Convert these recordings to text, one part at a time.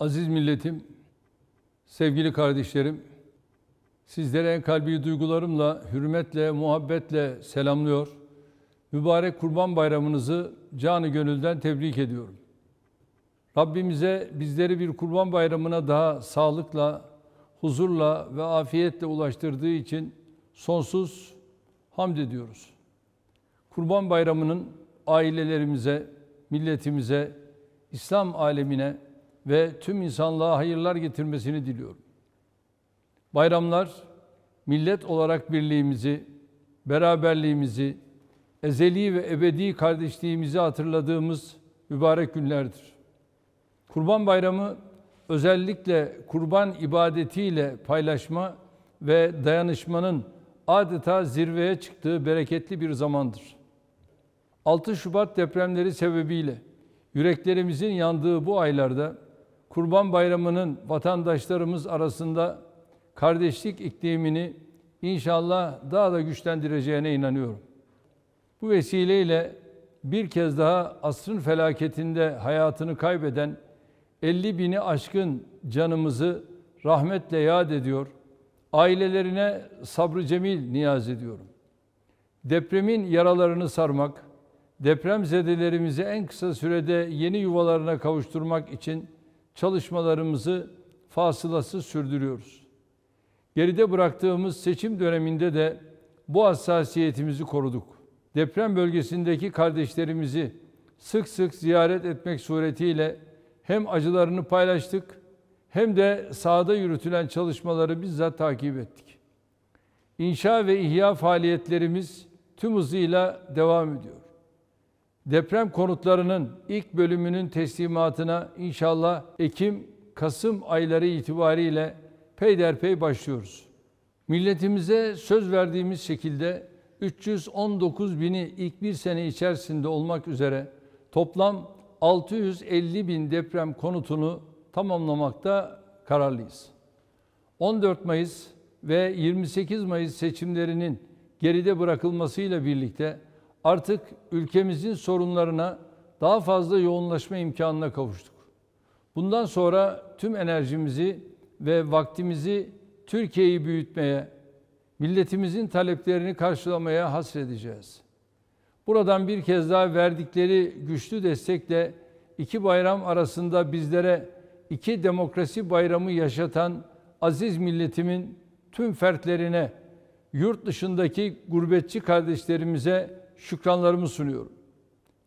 Aziz milletim, sevgili kardeşlerim, sizlere en kalbi duygularımla, hürmetle, muhabbetle selamlıyor. Mübarek Kurban Bayramınızı canı gönülden tebrik ediyorum. Rabbimize bizleri bir Kurban Bayramına daha sağlıkla, huzurla ve afiyetle ulaştırdığı için sonsuz hamd ediyoruz. Kurban Bayramı'nın ailelerimize, milletimize, İslam alemine ve tüm insanlığa hayırlar getirmesini diliyorum. Bayramlar, millet olarak birliğimizi, beraberliğimizi, ezeli ve ebedi kardeşliğimizi hatırladığımız mübarek günlerdir. Kurban Bayramı özellikle kurban ibadetiyle paylaşma ve dayanışmanın adeta zirveye çıktığı bereketli bir zamandır. 6 Şubat depremleri sebebiyle yüreklerimizin yandığı bu aylarda Kurban Bayramı'nın vatandaşlarımız arasında kardeşlik iklimini inşallah daha da güçlendireceğine inanıyorum. Bu vesileyle bir kez daha asrın felaketinde hayatını kaybeden 50 bini aşkın canımızı rahmetle yad ediyor, ailelerine sabrı cemil niyaz ediyorum. Depremin yaralarını sarmak, depremzedelerimizi en kısa sürede yeni yuvalarına kavuşturmak için çalışmalarımızı fasılasız sürdürüyoruz. Geride bıraktığımız seçim döneminde de bu hassasiyetimizi koruduk. Deprem bölgesindeki kardeşlerimizi sık sık ziyaret etmek suretiyle hem acılarını paylaştık hem de sahada yürütülen çalışmaları bizzat takip ettik. İnşa ve ihya faaliyetlerimiz tüm hızıyla devam ediyor. Deprem konutlarının ilk bölümünün teslimatına inşallah Ekim, Kasım ayları itibariyle peyderpey başlıyoruz. Milletimize söz verdiğimiz şekilde 319 bini ilk bir sene içerisinde olmak üzere toplam 650 bin deprem konutunu tamamlamakta kararlıyız. 14 Mayıs ve 28 Mayıs seçimlerinin geride bırakılmasıyla birlikte artık ülkemizin sorunlarına daha fazla yoğunlaşma imkanına kavuştuk. Bundan sonra tüm enerjimizi ve vaktimizi Türkiye'yi büyütmeye, milletimizin taleplerini karşılamaya hasredeceğiz. Buradan bir kez daha verdikleri güçlü destekle iki bayram arasında bizlere iki demokrasi bayramı yaşatan aziz milletimin tüm fertlerine, yurt dışındaki gurbetçi kardeşlerimize şükranlarımı sunuyorum.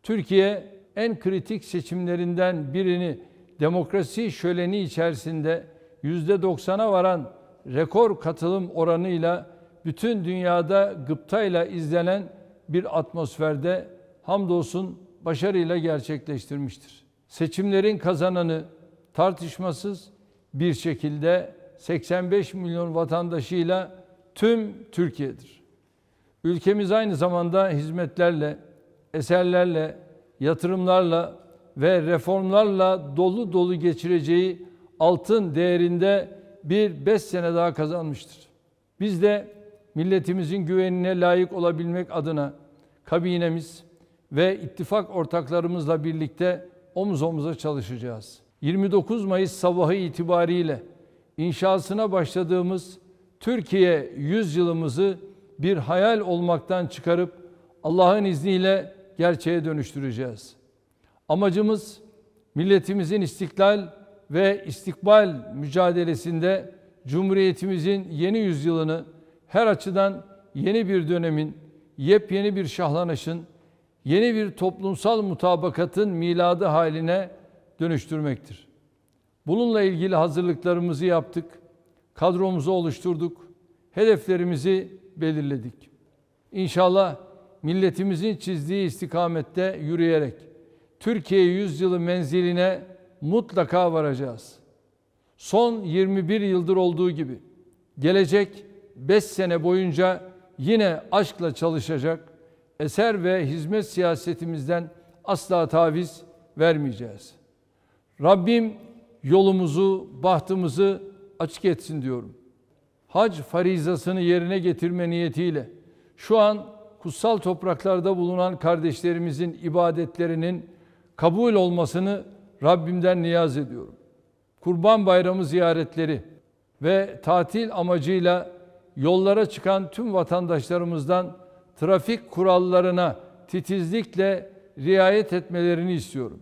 Türkiye en kritik seçimlerinden birini demokrasi şöleni içerisinde yüzde doksan'a varan rekor katılım oranıyla bütün dünyada gıptayla izlenen bir atmosferde hamdolsun başarıyla gerçekleştirmiştir. Seçimlerin kazananı tartışmasız bir şekilde 85 milyon vatandaşıyla tüm Türkiye'dir. Ülkemiz aynı zamanda hizmetlerle, eserlerle, yatırımlarla ve reformlarla dolu dolu geçireceği altın değerinde bir beş sene daha kazanmıştır. Biz de milletimizin güvenine layık olabilmek adına kabinemiz ve ittifak ortaklarımızla birlikte omuz omuza çalışacağız. 29 Mayıs sabahı itibariyle inşasına başladığımız Türkiye 100 yılımızı bir hayal olmaktan çıkarıp Allah'ın izniyle gerçeğe dönüştüreceğiz. Amacımız milletimizin istiklal ve istikbal mücadelesinde Cumhuriyetimizin yeni yüzyılını her açıdan yeni bir dönemin, yepyeni bir şahlanışın, yeni bir toplumsal mutabakatın miladı haline dönüştürmektir. Bununla ilgili hazırlıklarımızı yaptık, kadromuzu oluşturduk, hedeflerimizi belirledik. İnşallah milletimizin çizdiği istikamette yürüyerek Türkiye yüzyılı menziline mutlaka varacağız. Son 21 yıldır olduğu gibi gelecek 5 sene boyunca yine aşkla çalışacak, eser ve hizmet siyasetimizden asla taviz vermeyeceğiz. Rabbim yolumuzu, bahtımızı açık etsin diyorum hac farizasını yerine getirme niyetiyle şu an kutsal topraklarda bulunan kardeşlerimizin ibadetlerinin kabul olmasını Rabbimden niyaz ediyorum. Kurban Bayramı ziyaretleri ve tatil amacıyla yollara çıkan tüm vatandaşlarımızdan trafik kurallarına titizlikle riayet etmelerini istiyorum.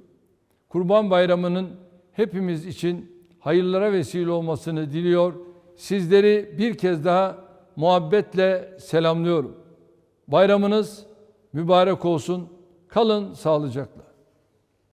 Kurban Bayramı'nın hepimiz için hayırlara vesile olmasını diliyor sizleri bir kez daha muhabbetle selamlıyorum. Bayramınız mübarek olsun. Kalın sağlıcakla.